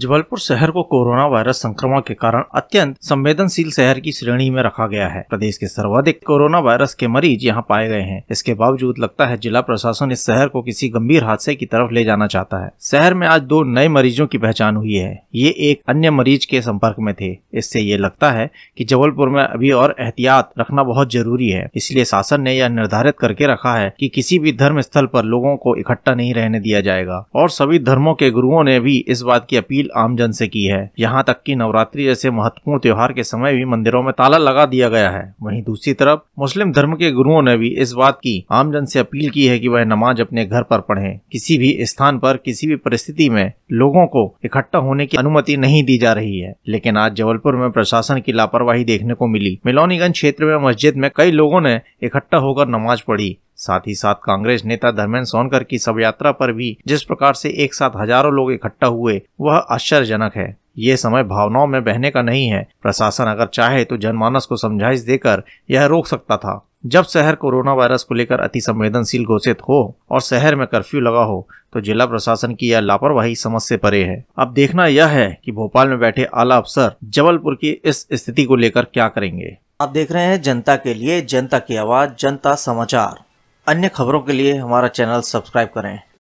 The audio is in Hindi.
जबलपुर शहर को कोरोना वायरस संक्रमण के कारण अत्यंत संवेदनशील शहर की श्रेणी में रखा गया है प्रदेश के सर्वाधिक कोरोना वायरस के मरीज यहाँ पाए गए हैं इसके बावजूद लगता है जिला प्रशासन इस शहर को किसी गंभीर हादसे की तरफ ले जाना चाहता है शहर में आज दो नए मरीजों की पहचान हुई है ये एक अन्य मरीज के संपर्क में थे इससे ये लगता है की जबलपुर में अभी और एहतियात रखना बहुत जरूरी है इसलिए शासन ने यह निर्धारित करके रखा है की कि किसी भी धर्म स्थल पर लोगों को इकट्ठा नहीं रहने दिया जाएगा और सभी धर्मों के गुरुओं ने भी इस बात की अपील आम आमजन से की है यहाँ तक कि नवरात्रि जैसे महत्वपूर्ण त्योहार के समय भी मंदिरों में ताला लगा दिया गया है वहीं दूसरी तरफ मुस्लिम धर्म के गुरुओं ने भी इस बात की आमजन से अपील की है कि वह नमाज अपने घर पर पढ़े किसी भी स्थान पर किसी भी परिस्थिति में लोगों को इकट्ठा होने की अनुमति नहीं दी जा रही है लेकिन आज जबलपुर में प्रशासन की लापरवाही देखने को मिली मिलौनीगंज क्षेत्र में मस्जिद में कई लोगों ने इकट्ठा होकर नमाज पढ़ी साथ ही साथ कांग्रेस नेता धर्मेंद्र सोनकर की शव यात्रा पर भी जिस प्रकार से एक साथ हजारों लोग इकट्ठा हुए वह आश्चर्यजनक है ये समय भावनाओं में बहने का नहीं है प्रशासन अगर चाहे तो जनमानस को समझाइश देकर यह रोक सकता था जब शहर कोरोना वायरस को लेकर अति संवेदनशील घोषित हो और शहर में कर्फ्यू लगा हो तो जिला प्रशासन की यह लापरवाही समझ से परे है अब देखना यह है कि भोपाल में बैठे आला अफसर जबलपुर की इस स्थिति को लेकर क्या करेंगे आप देख रहे हैं जनता के लिए जनता की आवाज जनता समाचार अन्य खबरों के लिए हमारा चैनल सब्सक्राइब करें